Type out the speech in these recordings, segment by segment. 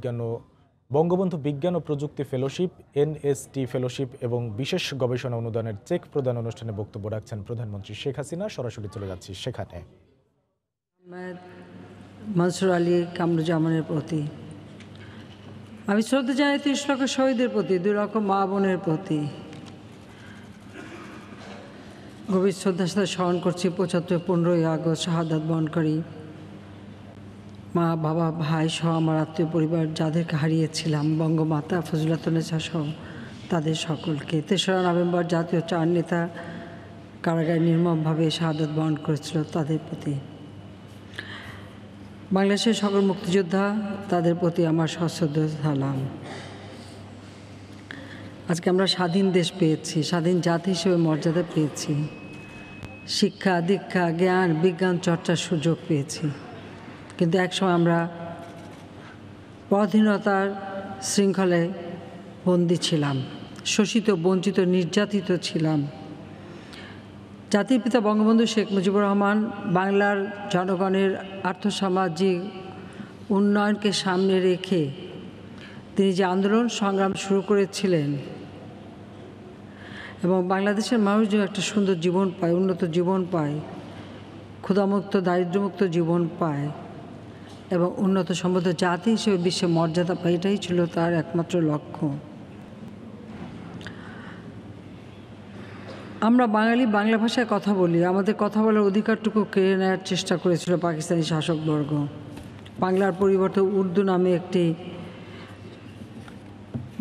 বিজ্ঞান ও বঙ্গবন্ধু বিজ্ঞান ও প্রযুক্তি ফেলোশিপ এনএসটি ফেলোশিপ এবং বিশেষ গবেষণা অনুদানের চেক প্রদান অনুষ্ঠানে বক্তব্য রাখছেন প্রধানমন্ত্রী শেখ হাসিনা সরাসরি চলে যাচ্ছি সেখানে মনসুর আলী কামরুজামানের প্রতি আমি শ্রদ্ধা জানাই তিরিশ লক্ষ শহীদের প্রতি দুই লক্ষ মা বোনের প্রতি গভীর শ্রদ্ধার সাথে স্মরণ করছি পঁচাত্তর পনেরোই আগস্ট শাহাদ বহনকারী মা বাবা ভাই সহ আমার আত্মীয় পরিবার যাদেরকে হারিয়েছিলাম বঙ্গমাতা ফজলাতনেসা সহ তাদের সকলকে তেসরা নভেম্বর জাতীয় চার নেতা কারাগার নির্মমভাবে শাহাদত বহন করেছিল তাদের প্রতি বাংলাদেশের সকল মুক্তিযোদ্ধা তাদের প্রতি আমার সশ্রদ্ধ সালাম আজকে আমরা স্বাধীন দেশ পেয়েছি স্বাধীন জাতি হিসেবে মর্যাদা পেয়েছি শিক্ষা দীক্ষা জ্ঞান বিজ্ঞান চর্চার সুযোগ পেয়েছি কিন্তু একসময় আমরা পরাধীনতার শৃঙ্খলে বন্দি ছিলাম শোষিত বঞ্চিত নির্যাতিত ছিলাম জাতির পিতা বঙ্গবন্ধু শেখ মুজিবুর রহমান বাংলার জনগণের আর্থসামাজিক উন্নয়নকে সামনে রেখে তিনি যে আন্দোলন সংগ্রাম শুরু করেছিলেন এবং বাংলাদেশের মানুষ যে একটা সুন্দর জীবন পায় উন্নত জীবন পায় ক্ষুধামুক্ত দারিদ্রমুক্ত জীবন পায় এবং উন্নত সম্বন্ধ জাতি হিসেবে বিশ্বে মর্যাদা পাই এটাই ছিল তার একমাত্র লক্ষ্য আমরা বাঙালি বাংলা ভাষায় কথা বলি আমাদের কথা বলার অধিকারটুকু কেড়ে নেওয়ার চেষ্টা করেছিল পাকিস্তানি শাসকবর্গ বাংলার পরিবর্তে উর্দু নামে একটি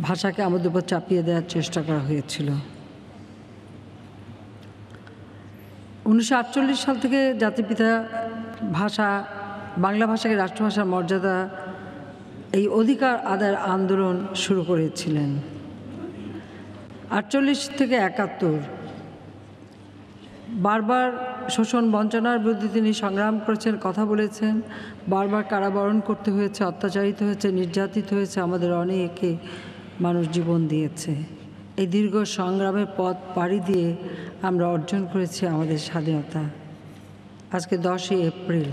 ভাষাকে আমাদের উপর চাপিয়ে দেওয়ার চেষ্টা করা হয়েছিল উনিশশো সাল থেকে জাতিপিতা ভাষা বাংলা ভাষাকে রাষ্ট্রভাষার মর্যাদা এই অধিকার আদার আন্দোলন শুরু করেছিলেন আটচল্লিশ থেকে একাত্তর বারবার শোষণ বঞ্চনার বিরুদ্ধে তিনি সংগ্রাম করেছেন কথা বলেছেন বারবার কারাবরণ করতে হয়েছে অত্যাচারিত হয়েছে নির্যাতিত হয়েছে আমাদের অনেকে মানুষ জীবন দিয়েছে এই দীর্ঘ সংগ্রামের পথ পাড়ি দিয়ে আমরা অর্জন করেছি আমাদের স্বাধীনতা আজকে দশই এপ্রিল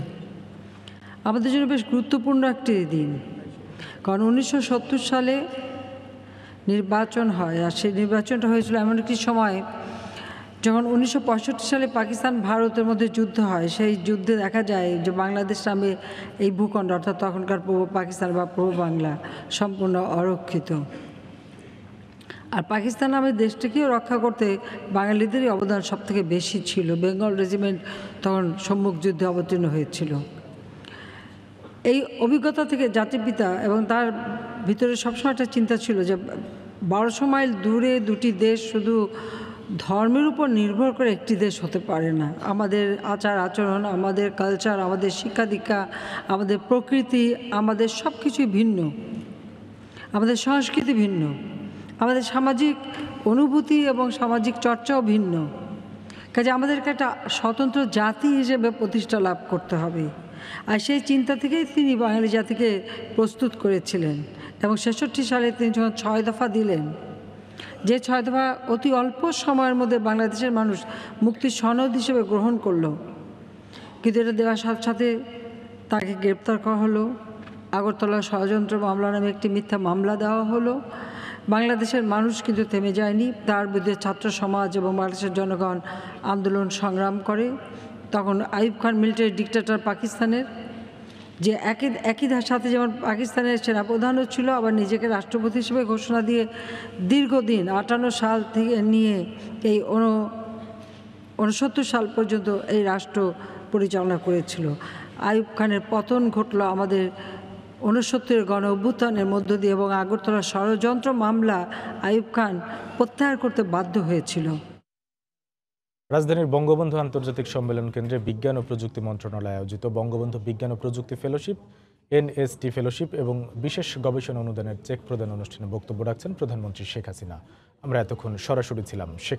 আমাদের জন্য বেশ গুরুত্বপূর্ণ একটি দিন কারণ উনিশশো সালে নির্বাচন হয় আর সেই নির্বাচনটা হয়েছিল এমন একটি সময় যখন উনিশশো সালে পাকিস্তান ভারতের মধ্যে যুদ্ধ হয় সেই যুদ্ধে দেখা যায় যে বাংলাদেশ নামে এই ভূখণ্ড অর্থাৎ তখনকার পূর্ব পাকিস্তান বা পূর্ব বাংলা সম্পূর্ণ অরক্ষিত আর পাকিস্তান নামের দেশটিকেও রক্ষা করতে বাঙালিদেরই অবদান সবথেকে বেশি ছিল বেঙ্গল রেজিমেন্ট তখন সম্মুখ যুদ্ধে অবতীর্ণ হয়েছিল এই অভিজ্ঞতা থেকে জাতিপিতা এবং তার ভিতরে সবসময় একটা চিন্তা ছিল যে বারোশো মাইল দূরে দুটি দেশ শুধু ধর্মের উপর নির্ভর করে একটি দেশ হতে পারে না আমাদের আচার আচরণ আমাদের কালচার আমাদের শিক্ষা দীক্ষা আমাদের প্রকৃতি আমাদের সব কিছুই ভিন্ন আমাদের সংস্কৃতি ভিন্ন আমাদের সামাজিক অনুভূতি এবং সামাজিক চর্চাও ভিন্ন কাজে আমাদেরকে একটা স্বতন্ত্র জাতি হিসেবে প্রতিষ্ঠা লাভ করতে হবে আর সেই চিন্তা থেকেই তিনি বাঙালি জাতিকে প্রস্তুত করেছিলেন এবং ছেষট্টি সালে তিনি যখন ছয় দফা দিলেন যে ছয় দফা অতি অল্প সময়ের মধ্যে বাংলাদেশের মানুষ মুক্তি সনদ হিসেবে গ্রহণ করল কিন্তু এটা দেওয়ার সাথে সাথে তাকে গ্রেপ্তার করা হলো আগরতলা ষড়যন্ত্র মামলা নামে একটি মিথ্যা মামলা দেওয়া হলো বাংলাদেশের মানুষ কিন্তু থেমে যায়নি তার বিরুদ্ধে ছাত্র সমাজ এবং বাংলাদেশের জনগণ আন্দোলন সংগ্রাম করে তখন আইব খান মিলিটারি ডিক্টেটর পাকিস্তানের যে একই একই সাথে যেমন পাকিস্তানের সেনাপ্রধানও ছিল আবার নিজেকে রাষ্ট্রপতি হিসেবে ঘোষণা দিয়ে দীর্ঘদিন আটান্ন সাল থেকে নিয়ে এই ঊনসত্তর সাল পর্যন্ত এই রাষ্ট্র পরিচালনা করেছিল আইব খানের পতন ঘটল আমাদের ঊনসত্তরের গণ অভ্যুত্থানের মধ্য দিয়ে এবং আগরতলা ষড়যন্ত্র মামলা আইব খান প্রত্যাহার করতে বাধ্য হয়েছিল রাজধানীর বঙ্গবন্ধু আন্তর্জাতিক সম্মেলন কেন্দ্রে বিজ্ঞান ও প্রযুক্তি মন্ত্রণালয় আয়োজিত বঙ্গবন্ধু বিজ্ঞান ও প্রযুক্তি ফেলোশিপ এনএসটি ফেলোশিপ এবং বিশেষ গবেষণা অনুদানের চেক প্রদান অনুষ্ঠানে বক্তব্য রাখছেন প্রধানমন্ত্রী শেখ হাসিনা আমরা এতক্ষণ সরাসরি ছিলাম শেখ